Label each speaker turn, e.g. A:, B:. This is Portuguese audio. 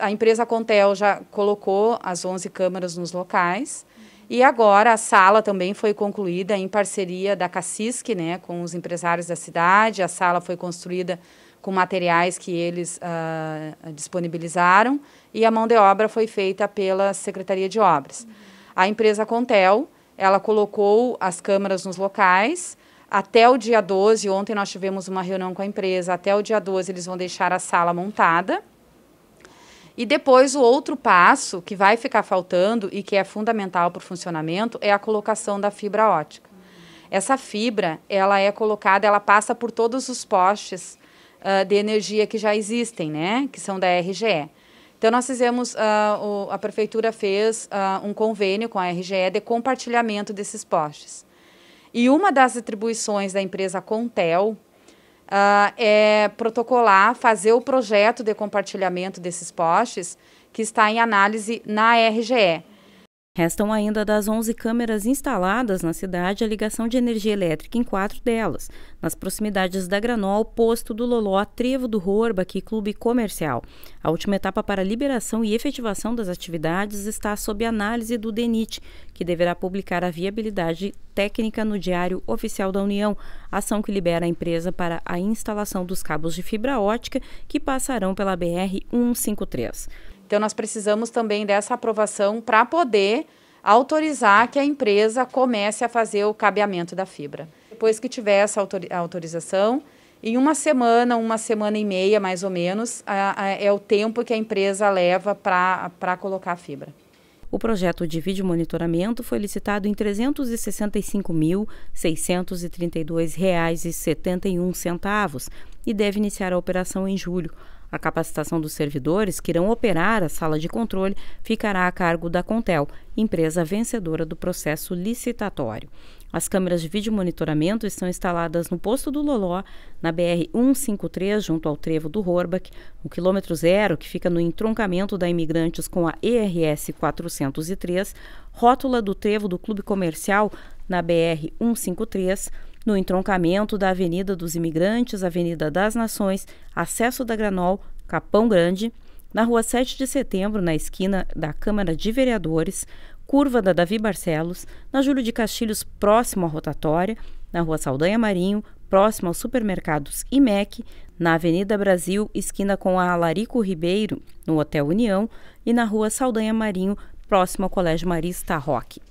A: A empresa Contel já colocou as 11 câmaras nos locais. E agora a sala também foi concluída em parceria da Cacisque, né, com os empresários da cidade. A sala foi construída com materiais que eles uh, disponibilizaram e a mão de obra foi feita pela Secretaria de Obras. Uhum. A empresa Contel, ela colocou as câmaras nos locais. Até o dia 12, ontem nós tivemos uma reunião com a empresa, até o dia 12 eles vão deixar a sala montada. E depois o outro passo que vai ficar faltando e que é fundamental para o funcionamento é a colocação da fibra ótica. Essa fibra, ela é colocada, ela passa por todos os postes uh, de energia que já existem, né? Que são da RGE. Então, nós fizemos, uh, o, a prefeitura fez uh, um convênio com a RGE de compartilhamento desses postes. E uma das atribuições da empresa Contel, uh, é protocolar, fazer o projeto de compartilhamento desses postes que está em análise na RGE.
B: Restam ainda das 11 câmeras instaladas na cidade a ligação de energia elétrica em quatro delas, nas proximidades da Granol, Posto do Loló, Trevo do Rorba e Clube Comercial. A última etapa para liberação e efetivação das atividades está sob análise do DENIT, que deverá publicar a viabilidade técnica no Diário Oficial da União, ação que libera a empresa para a instalação dos cabos de fibra ótica que passarão pela BR 153.
A: Então, nós precisamos também dessa aprovação para poder autorizar que a empresa comece a fazer o cabeamento da fibra. Depois que tiver essa autorização, em uma semana, uma semana e meia mais ou menos, é o tempo que a empresa leva para colocar a fibra.
B: O projeto de vídeo monitoramento foi licitado em R$ 365.632,71 e deve iniciar a operação em julho. A capacitação dos servidores que irão operar a sala de controle ficará a cargo da Contel, empresa vencedora do processo licitatório. As câmeras de vídeo monitoramento estão instaladas no posto do Loló, na BR 153, junto ao trevo do Horbach, no quilômetro zero, que fica no entroncamento da Imigrantes com a ERS 403, rótula do trevo do Clube Comercial na BR 153, no entroncamento da Avenida dos Imigrantes, Avenida das Nações, acesso da Granol, Capão Grande, na Rua 7 de Setembro, na esquina da Câmara de Vereadores, curva da Davi Barcelos, na Júlio de Castilhos, próximo à rotatória, na Rua Saldanha Marinho, próximo aos supermercados IMEC, na Avenida Brasil, esquina com a Alarico Ribeiro, no Hotel União, e na Rua Saldanha Marinho, próximo ao Colégio Marista Roque.